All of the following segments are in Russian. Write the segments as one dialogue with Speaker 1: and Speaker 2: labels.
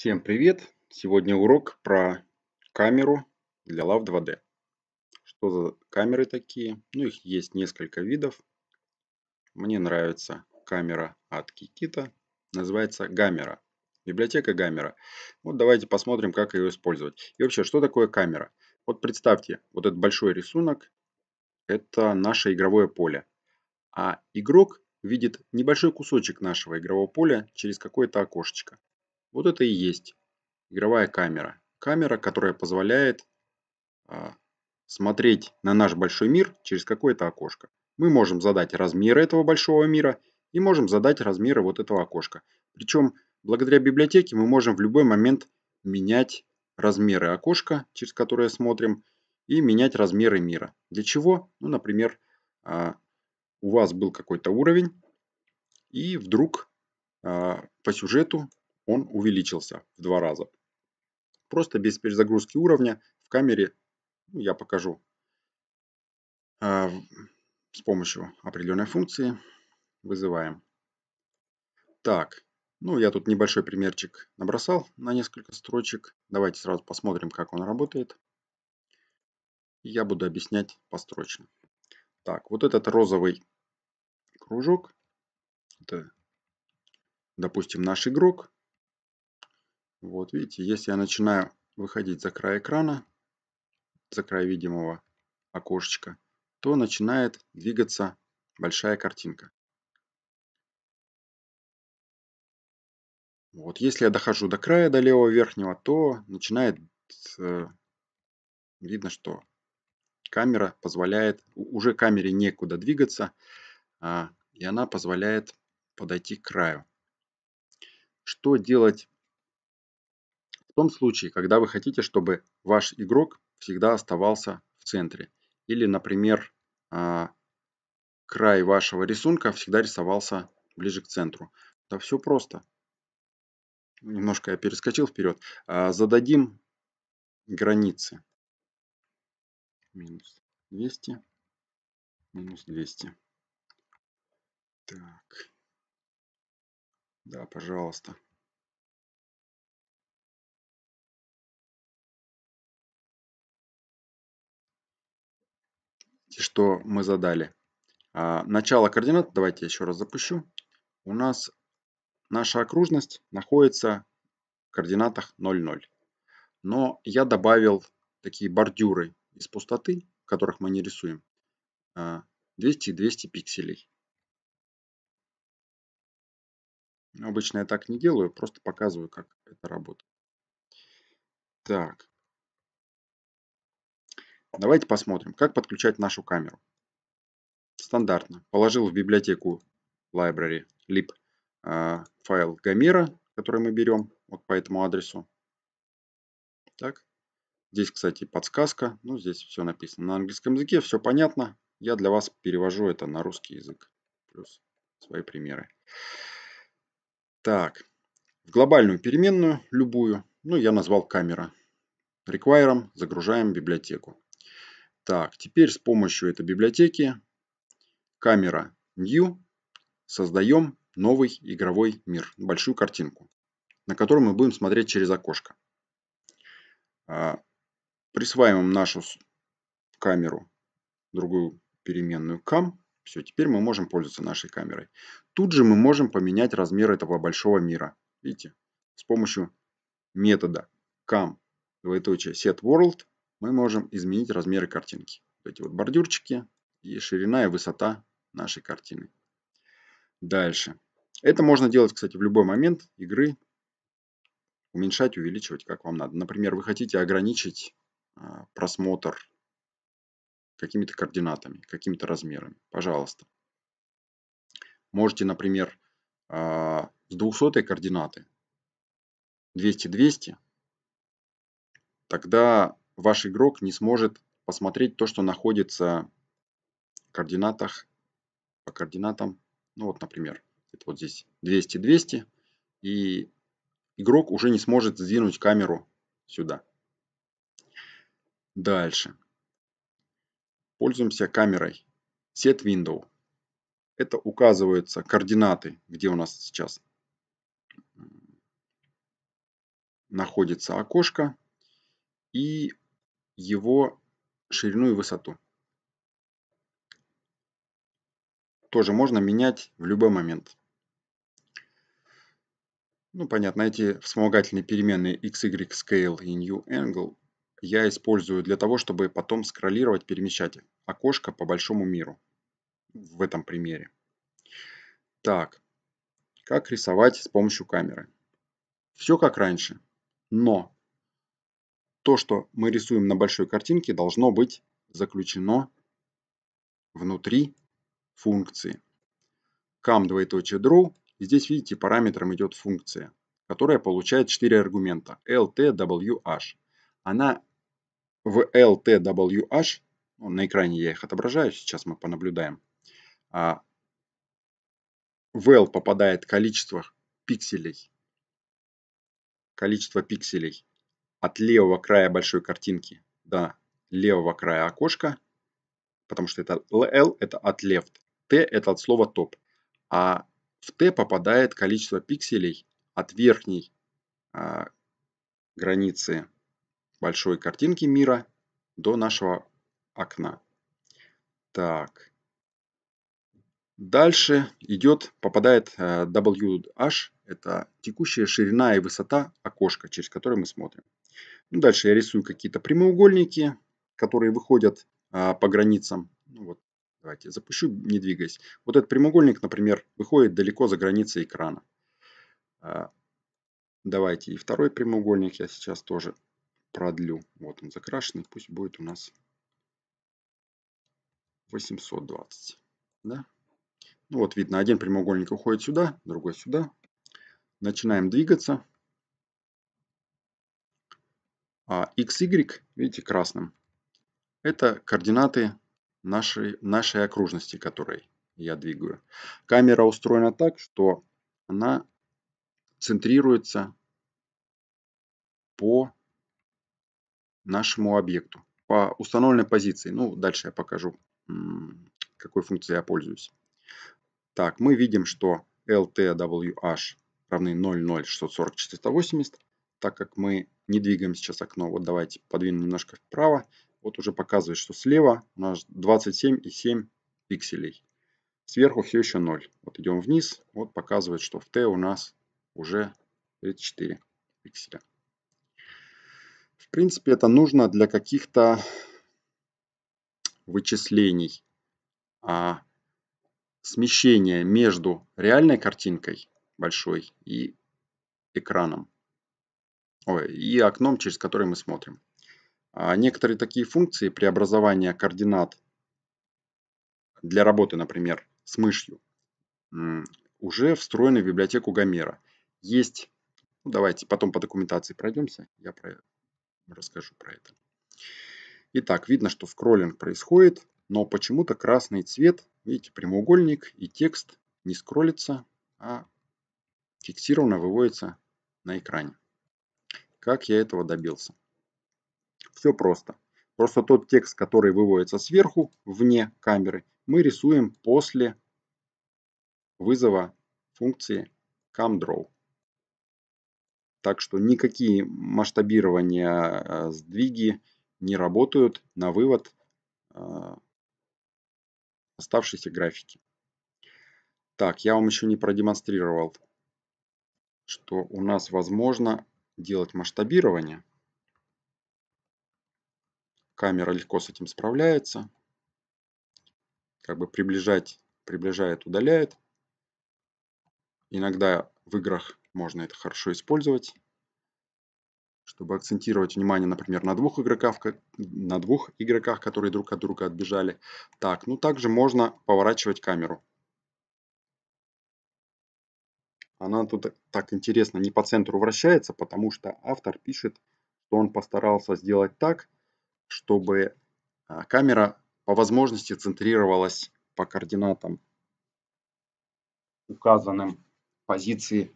Speaker 1: Всем привет! Сегодня урок про камеру для LAV 2D. Что за камеры такие? Ну, их есть несколько видов. Мне нравится камера от Kikita. Называется Гамера. Библиотека Гамера. Вот давайте посмотрим, как ее использовать. И вообще, что такое камера? Вот представьте, вот этот большой рисунок – это наше игровое поле. А игрок видит небольшой кусочек нашего игрового поля через какое-то окошечко. Вот это и есть игровая камера. Камера, которая позволяет а, смотреть на наш большой мир через какое-то окошко. Мы можем задать размеры этого большого мира и можем задать размеры вот этого окошка. Причем благодаря библиотеке мы можем в любой момент менять размеры окошка, через которое смотрим, и менять размеры мира. Для чего? Ну, например, а, у вас был какой-то уровень, и вдруг а, по сюжету он увеличился в два раза. Просто без перезагрузки уровня в камере ну, я покажу а, с помощью определенной функции вызываем. Так, ну я тут небольшой примерчик набросал на несколько строчек. Давайте сразу посмотрим, как он работает. Я буду объяснять построчно. Так, вот этот розовый кружок, это, допустим, наш игрок. Вот видите, если я начинаю выходить за край экрана, за край видимого окошечка, то начинает двигаться большая картинка. Вот, если я дохожу до края, до левого верхнего, то начинает э, видно, что камера позволяет, уже камере некуда двигаться, а, и она позволяет подойти к краю. Что делать в том случае, когда вы хотите, чтобы ваш игрок всегда оставался в центре. Или, например, а, край вашего рисунка всегда рисовался ближе к центру. Да все просто. Немножко я перескочил вперед. А, зададим границы. Минус 200. Минус 200. Так. Да, пожалуйста. что мы задали. А, начало координат, давайте еще раз запущу. У нас наша окружность находится в координатах 0, 0. Но я добавил такие бордюры из пустоты, которых мы не рисуем, 200 и 200 пикселей. Обычно я так не делаю, просто показываю, как это работает. Так, Давайте посмотрим, как подключать нашу камеру. Стандартно. Положил в библиотеку library lib э, файл Гомера, который мы берем вот по этому адресу. Так. Здесь, кстати, подсказка. Ну, здесь все написано на английском языке, все понятно. Я для вас перевожу это на русский язык. Плюс свои примеры. Так. В глобальную переменную, любую, ну, я назвал камера. Require загружаем библиотеку. Так, теперь с помощью этой библиотеки камера New создаем новый игровой мир, большую картинку, на которую мы будем смотреть через окошко. А, присваиваем нашу камеру, другую переменную cam. Все, теперь мы можем пользоваться нашей камерой. Тут же мы можем поменять размер этого большого мира. Видите, с помощью метода cam двоеточие set world мы можем изменить размеры картинки. эти вот бордюрчики и ширина и высота нашей картины. Дальше. Это можно делать, кстати, в любой момент игры. Уменьшать, увеличивать, как вам надо. Например, вы хотите ограничить а, просмотр какими-то координатами, какими-то размерами. Пожалуйста. Можете, например, а, с 200 координаты 200-200, тогда ваш игрок не сможет посмотреть то, что находится в координатах, по координатам, ну вот, например, это вот здесь 200-200, и игрок уже не сможет сдвинуть камеру сюда. Дальше. Пользуемся камерой Set Window. Это указываются координаты, где у нас сейчас находится окошко. И его ширину и высоту. Тоже можно менять в любой момент. Ну, понятно, эти вспомогательные переменные x, y, scale и new angle я использую для того, чтобы потом скроллировать, перемещать окошко по большому миру в этом примере. Так, как рисовать с помощью камеры? Все как раньше, но то, что мы рисуем на большой картинке, должно быть заключено внутри функции. Cam двоеточие draw. Здесь, видите, параметром идет функция, которая получает 4 аргумента LTWH. Она в LTWH, ну, на экране я их отображаю, сейчас мы понаблюдаем, а, в L попадает количество пикселей, количество пикселей от левого края большой картинки до левого края окошка, потому что это L это от left, T это от слова top, а в T попадает количество пикселей от верхней э, границы большой картинки мира до нашего окна. Так, Дальше идет, попадает э, WH, это текущая ширина и высота окошка, через которое мы смотрим. Ну, дальше я рисую какие-то прямоугольники, которые выходят а, по границам. Ну, вот, давайте запущу, не двигаясь. Вот этот прямоугольник, например, выходит далеко за границы экрана. А, давайте и второй прямоугольник я сейчас тоже продлю. Вот он закрашенный, пусть будет у нас 820. Да? Вот видно, один прямоугольник уходит сюда, другой сюда. Начинаем двигаться. А XY, видите, красным, это координаты нашей, нашей окружности, которой я двигаю. Камера устроена так, что она центрируется по нашему объекту, по установленной позиции. Ну, дальше я покажу, какой функцией я пользуюсь. Так, мы видим, что LTWH равны 0,0,640-480. Так как мы не двигаем сейчас окно, вот давайте подвинем немножко вправо. Вот уже показывает, что слева у нас 27,7 пикселей. Сверху все еще 0. Вот идем вниз, вот показывает, что в T у нас уже 34 пикселя. В принципе, это нужно для каких-то вычислений. А смещение между реальной картинкой большой и экраном. Ой, и окном, через который мы смотрим. А некоторые такие функции преобразования координат для работы, например, с мышью, уже встроены в библиотеку Гомера. Есть, ну, давайте потом по документации пройдемся, я про, расскажу про это. Итак, видно, что скроллинг происходит но почему-то красный цвет, видите, прямоугольник и текст не скроллится, а фиксированно выводится на экране. Как я этого добился? Все просто. Просто тот текст, который выводится сверху, вне камеры, мы рисуем после вызова функции CamDraw. Так что никакие масштабирования, э, сдвиги не работают на вывод э, оставшиеся графики. Так, я вам еще не продемонстрировал, что у нас возможно делать масштабирование. Камера легко с этим справляется. Как бы приближать, приближает, удаляет. Иногда в играх можно это хорошо использовать чтобы акцентировать внимание, например, на двух игроках, на двух игроках которые друг от друга отбежали. Так, ну также можно поворачивать камеру. Она тут так интересно не по центру вращается, потому что автор пишет, что он постарался сделать так, чтобы а, камера по возможности центрировалась по координатам, указанным позиции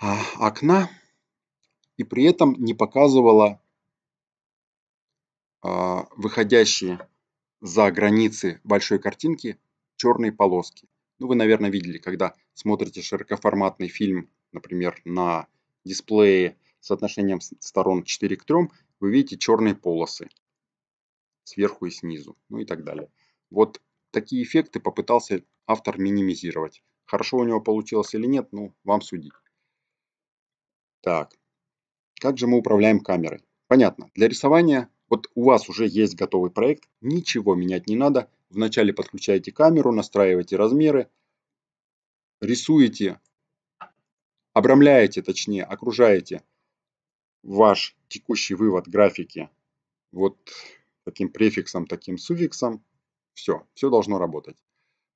Speaker 1: а, окна и при этом не показывала э, выходящие за границы большой картинки черные полоски. Ну, вы, наверное, видели, когда смотрите широкоформатный фильм, например, на дисплее с соотношением сторон 4 к 3, вы видите черные полосы сверху и снизу, ну и так далее. Вот такие эффекты попытался автор минимизировать. Хорошо у него получилось или нет, ну, вам судить. Так, как же мы управляем камерой? Понятно, для рисования вот у вас уже есть готовый проект, ничего менять не надо. Вначале подключаете камеру, настраиваете размеры, рисуете, обрамляете, точнее, окружаете ваш текущий вывод графики вот таким префиксом, таким суффиксом. Все, все должно работать.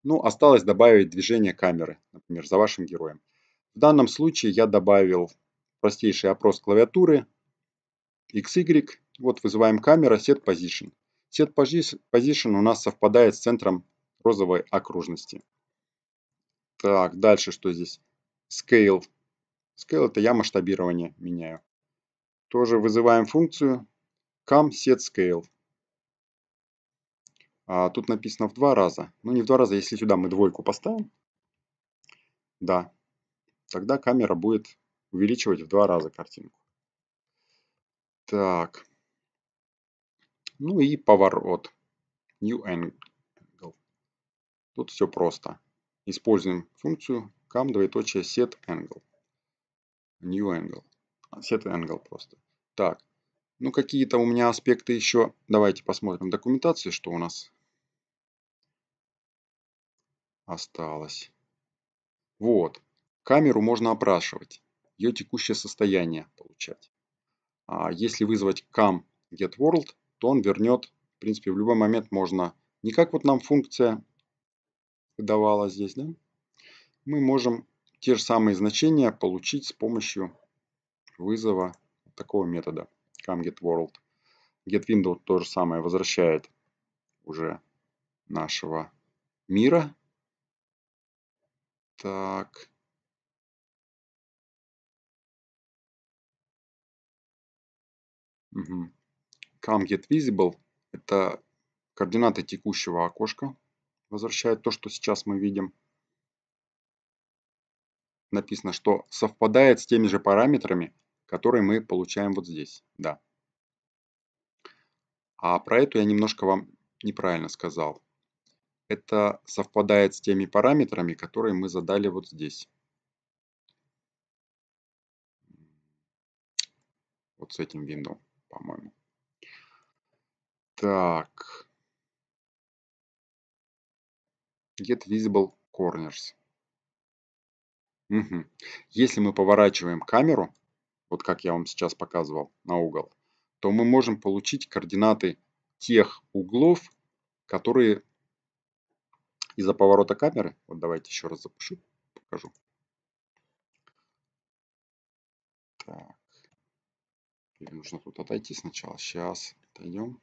Speaker 1: Ну, осталось добавить движение камеры, например, за вашим героем. В данном случае я добавил простейший опрос клавиатуры, XY, вот вызываем камера set position. Set position у нас совпадает с центром розовой окружности. Так, дальше что здесь? Scale. Scale это я масштабирование меняю. Тоже вызываем функцию cam set scale. А, тут написано в два раза. Ну не в два раза, если сюда мы двойку поставим. Да. Тогда камера будет увеличивать в два раза картинку. Так. Ну и поворот. New angle. Тут все просто. Используем функцию cam двоеточие set angle. New angle. А, set angle просто. Так. Ну какие-то у меня аспекты еще. Давайте посмотрим документацию, что у нас осталось. Вот. Камеру можно опрашивать ее текущее состояние получать. А если вызвать cam get world, то он вернет, в принципе, в любой момент можно, не как вот нам функция давала здесь, да? мы можем те же самые значения получить с помощью вызова такого метода cam get world. Get window то же самое возвращает уже нашего мира. Так. Угу. Come get visible – это координаты текущего окошка, возвращает то, что сейчас мы видим. Написано, что совпадает с теми же параметрами, которые мы получаем вот здесь. Да. А про эту я немножко вам неправильно сказал. Это совпадает с теми параметрами, которые мы задали вот здесь. Вот с этим виндом по-моему. Так. Get visible corners. Угу. Если мы поворачиваем камеру, вот как я вам сейчас показывал, на угол, то мы можем получить координаты тех углов, которые из-за поворота камеры, вот давайте еще раз запущу, покажу. Так. Теперь нужно тут отойти сначала. Сейчас отойдем.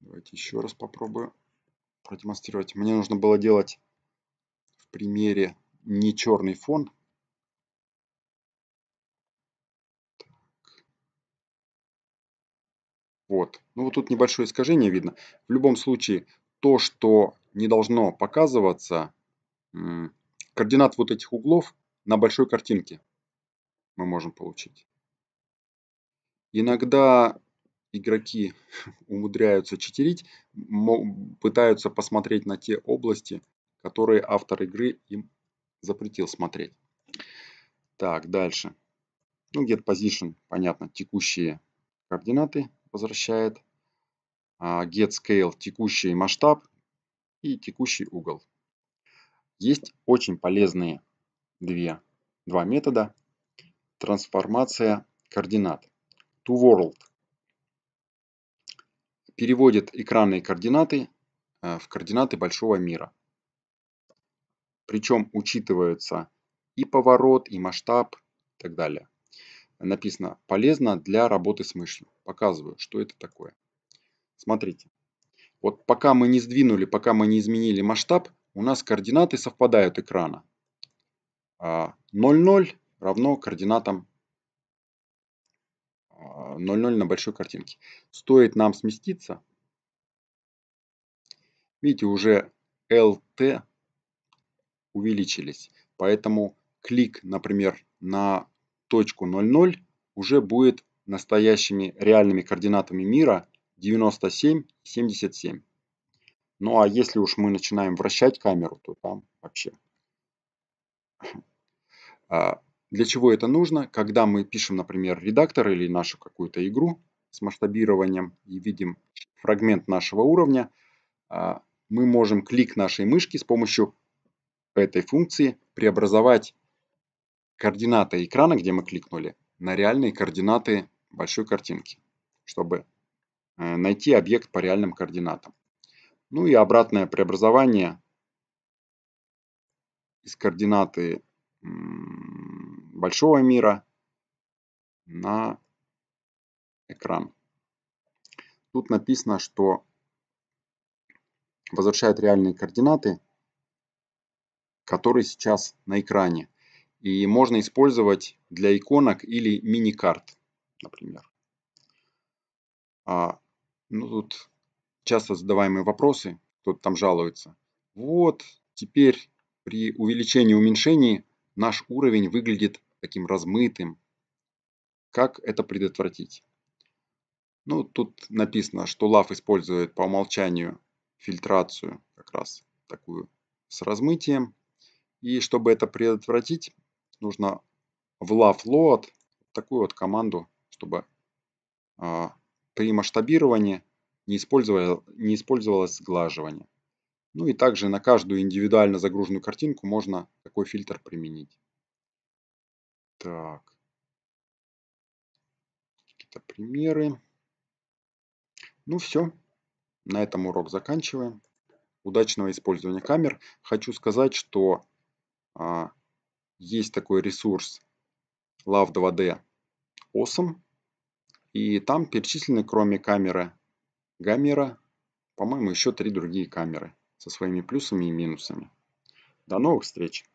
Speaker 1: Давайте еще раз попробую продемонстрировать. Мне нужно было делать в примере не черный фон, Вот. Ну вот тут небольшое искажение видно. В любом случае, то, что не должно показываться координат вот этих углов на большой картинке мы можем получить. Иногда игроки умудряются читерить, пытаются посмотреть на те области, которые автор игры им запретил смотреть. Так, дальше. Ну, get position, понятно, текущие координаты возвращает. А, get scale, текущий масштаб и текущий угол. Есть очень полезные две, два метода. Трансформация координат. To world переводит экранные координаты э, в координаты большого мира. Причем учитываются и поворот, и масштаб, и так далее. Написано «Полезно для работы с мышью». Показываю, что это такое. Смотрите. Вот пока мы не сдвинули, пока мы не изменили масштаб, у нас координаты совпадают экрана. 0,0 а, равно координатам 0,0 а, на большой картинке. Стоит нам сместиться. Видите, уже LT увеличились. Поэтому клик, например, на точку 0,0 уже будет настоящими реальными координатами мира 97 77. Ну а если уж мы начинаем вращать камеру, то там вообще. А, для чего это нужно? Когда мы пишем, например, редактор или нашу какую-то игру с масштабированием и видим фрагмент нашего уровня, а, мы можем клик нашей мышки с помощью этой функции преобразовать координаты экрана, где мы кликнули, на реальные координаты большой картинки, чтобы Э, найти объект по реальным координатам. Ну и обратное преобразование из координаты большого мира на экран. Тут написано, что возвращает реальные координаты, которые сейчас на экране. И можно использовать для иконок или мини-карт, например. А, ну, тут часто задаваемые вопросы, кто-то там жалуется. Вот, теперь при увеличении уменьшении наш уровень выглядит таким размытым. Как это предотвратить? Ну, тут написано, что LAV использует по умолчанию фильтрацию, как раз такую с размытием. И чтобы это предотвратить, нужно в LAV load такую вот команду, чтобы а, при масштабировании не, использовалось, не использовалось сглаживание. Ну и также на каждую индивидуально загруженную картинку можно такой фильтр применить. Так. Какие-то примеры. Ну все. На этом урок заканчиваем. Удачного использования камер. Хочу сказать, что а, есть такой ресурс Love 2D Awesome. И там перечислены, кроме камеры Гамера, по-моему, еще три другие камеры со своими плюсами и минусами. До новых встреч!